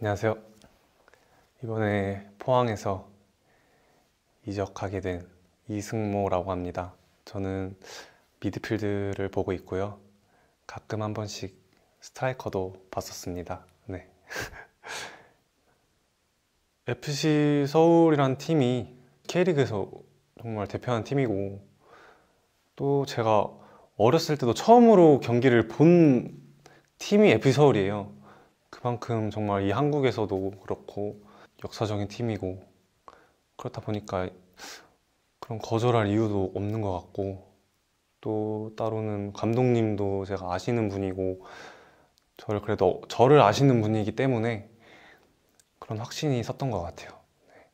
안녕하세요. 이번에 포항에서 이적하게 된 이승모라고 합니다. 저는 미드필드를 보고 있고요. 가끔 한 번씩 스트라이커도 봤었습니다. 네. FC 서울이란 팀이 K리그에서 정말 대표하는 팀이고 또 제가 어렸을 때도 처음으로 경기를 본 팀이 FC 서울이에요. 그만큼 정말 이 한국에서도 그렇고 역사적인 팀이고 그렇다 보니까 그런 거절할 이유도 없는 것 같고 또 따로는 감독님도 제가 아시는 분이고 저를 그래도 저를 아시는 분이기 때문에 그런 확신이 섰던 것 같아요. 네.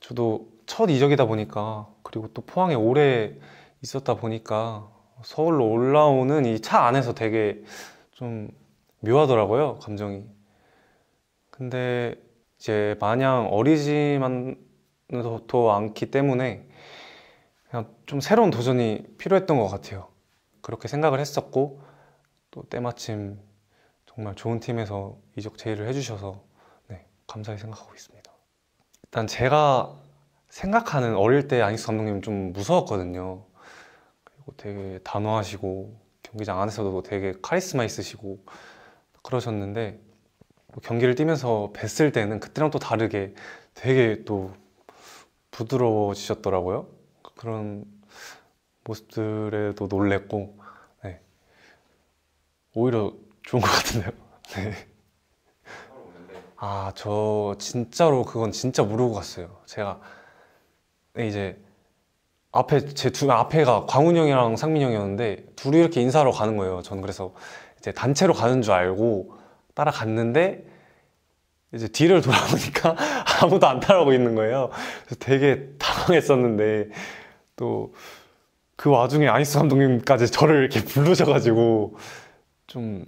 저도 첫 이적이다 보니까 그리고 또 포항에 오래 있었다 보니까 서울로 올라오는 이 차 안에서 되게 좀 묘하더라고요, 감정이. 근데 이제 마냥 어리지만도 않기 때문에 그냥 좀 새로운 도전이 필요했던 것 같아요. 그렇게 생각을 했었고 또 때마침 정말 좋은 팀에서 이적 제의를 해주셔서 네, 감사히 생각하고 있습니다. 일단 제가 생각하는 어릴 때 안익수 감독님 좀 무서웠거든요. 그리고 되게 단호하시고 경기장 안에서도 되게 카리스마 있으시고 그러셨는데 뭐 경기를 뛰면서 뵀을 때는 그때랑 또 다르게 되게 또 부드러워지셨더라고요. 그런 모습들에도 놀랬고 네. 오히려 좋은 것 같은데요. 네. 아, 저 진짜로 그건 진짜 모르고 갔어요. 제가 네, 이제 앞에 제 두 앞에가 광훈 형이랑 상민 형이었는데 둘이 이렇게 인사하러 가는 거예요. 저는 그래서 이제 단체로 가는 줄 알고 따라갔는데 이제 뒤를 돌아보니까 아무도 안 따라오고 있는 거예요. 그래서 되게 당황했었는데 또 그 와중에 아이스 감독님까지 저를 이렇게 부르셔가지고 좀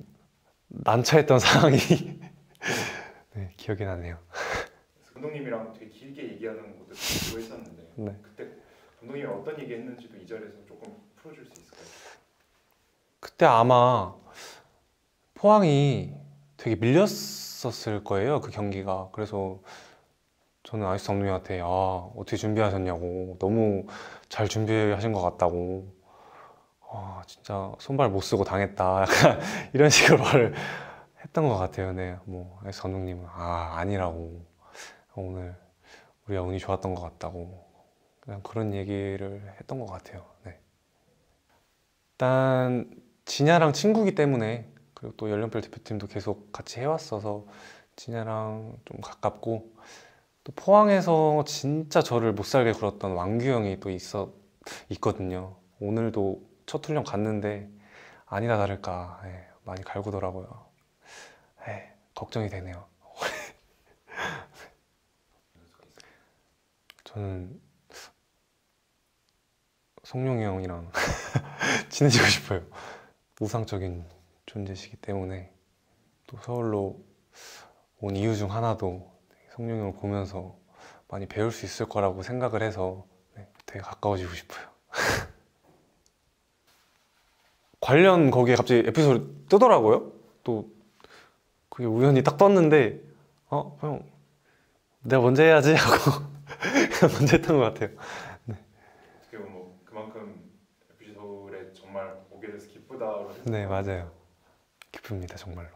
난처했던 상황이 네, 기억이 나네요. 감독님이랑 되게 길게 얘기하는 모습 보고 있었는데 네. 그때 감독님이 어떤 얘기했는지도 이 자리에서 조금 풀어줄 수 있을까요? 그때 아마 포항이 되게 밀렸었을 거예요 그 경기가 그래서 저는 아이스 감독님한테 아 어떻게 준비하셨냐고 너무 잘 준비하신 것 같다고 아 진짜 손발 못 쓰고 당했다 약간 이런 식으로 말을 했던 것 같아요 네, 뭐 아이스 감님은아 아니라고 오늘 우리가 운이 좋았던 것 같다고 그냥 그런 얘기를 했던 것 같아요 네. 일단 진야랑 친구기 때문에 그리고 또 연령별 대표팀도 계속 같이 해왔어서 진야랑 좀 가깝고 또 포항에서 진짜 저를 못 살게 굴었던 왕규 형이 또 있어 있거든요. 오늘도 첫 훈련 갔는데 아니다 다를까 예, 많이 갈구더라고요. 예, 걱정이 되네요. 저는 송룡이 형이랑 친해지고 싶어요. 우상적인 존재시기 때문에 또 서울로 온 이유 중 하나도 성룡이 형을 보면서 많이 배울 수 있을 거라고 생각을 해서 네, 되게 가까워지고 싶어요. 관련 거기에 갑자기 에피소드 뜨더라고요. 또 그게 우연히 딱 떴는데 어 형, 내가 먼저 해야지 하고 먼저 했던 것 같아요. 네. 어떻게 보면 뭐 그만큼 에피소드에 정말 오게 돼서 기쁘다. 네 맞아요. 싶습니다, 정말로.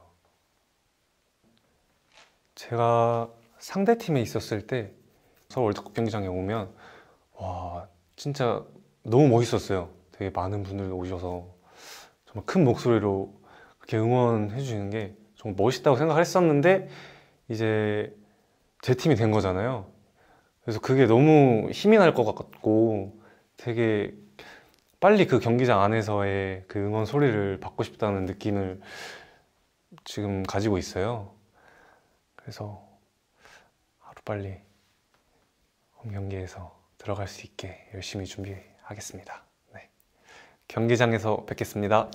제가 상대팀에 있었을 때 서울 월드컵 경기장에 오면 와, 진짜 너무 멋있었어요. 되게 많은 분들 오셔서 정말 큰 목소리로 그렇게 응원해 주시는 게 정말 멋있다고 생각을 했었는데 이제 제 팀이 된 거잖아요. 그래서 그게 너무 힘이 날 것 같고 되게 빨리 그 경기장 안에서의 그 응원 소리를 받고 싶다는 느낌을 지금 가지고 있어요. 그래서 하루 빨리 홈 경기에서 들어갈 수 있게 열심히 준비하겠습니다. 네. 경기장에서 뵙겠습니다.